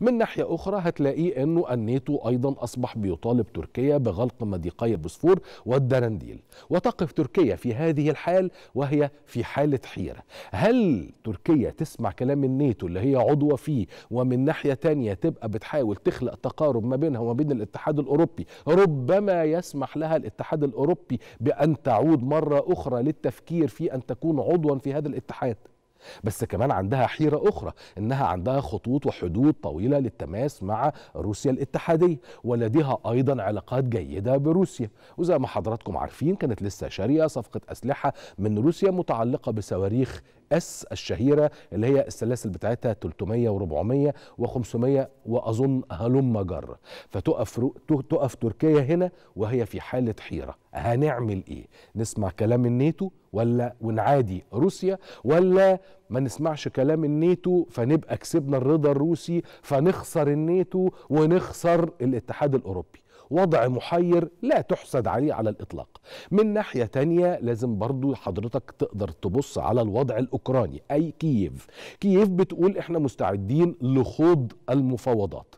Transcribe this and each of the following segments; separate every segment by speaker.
Speaker 1: من ناحية أخرى هتلاقيه أنه الناتو أيضا أصبح بيطالب تركيا بغلق مضيقي بوسفور والدرنديل وتقف تركيا في هذه الحال وهي في حالة حيرة هل تركيا تسمع كلام الناتو اللي هي عضوة فيه ومن ناحية تانية تبقى بتحاول تخلق تقارب ما بينها وما بين الاتحاد الأوروبي ربما يسمح لها الاتحاد الأوروبي بأن تعود مرة أخرى للتفكير في أن تكون عضوا في هذا الاتحاد بس كمان عندها حيرة أخرى إنها عندها خطوط وحدود طويلة للتماس مع روسيا الاتحادية ولديها أيضا علاقات جيدة بروسيا وزي ما حضراتكم عارفين كانت لسه شارية صفقة أسلحة من روسيا متعلقة بصواريخ اس الشهيره اللي هي السلاسل بتاعتها 300 و400 و500 واظن هلم جر فتقف تقف تركيا هنا وهي في حاله حيره هنعمل ايه نسمع كلام الناتو ولا ونعادي روسيا ولا ما نسمعش كلام الناتو فنبقى كسبنا الرضا الروسي فنخسر الناتو ونخسر الاتحاد الاوروبي وضع محير لا تحسد عليه على الإطلاق من ناحية تانية لازم برضو حضرتك تقدر تبص على الوضع الأوكراني أي كييف كييف بتقول إحنا مستعدين لخوض المفاوضات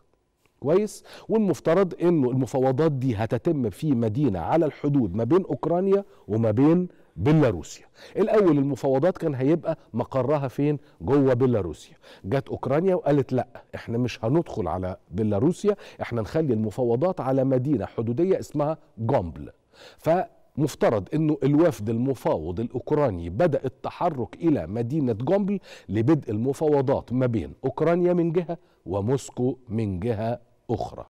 Speaker 1: كويس والمفترض انه المفاوضات دي هتتم في مدينه على الحدود ما بين اوكرانيا وما بين بيلاروسيا الاول المفاوضات كان هيبقى مقرها فين جوه بيلاروسيا جت اوكرانيا وقالت لا احنا مش هندخل على بيلاروسيا احنا نخلي المفاوضات على مدينه حدوديه اسمها جومبل ف مفترض انه الوفد المفاوض الاوكراني بدا التحرك الى مدينه جومبل لبدء المفاوضات ما بين اوكرانيا من جهه وموسكو من جهه اخرى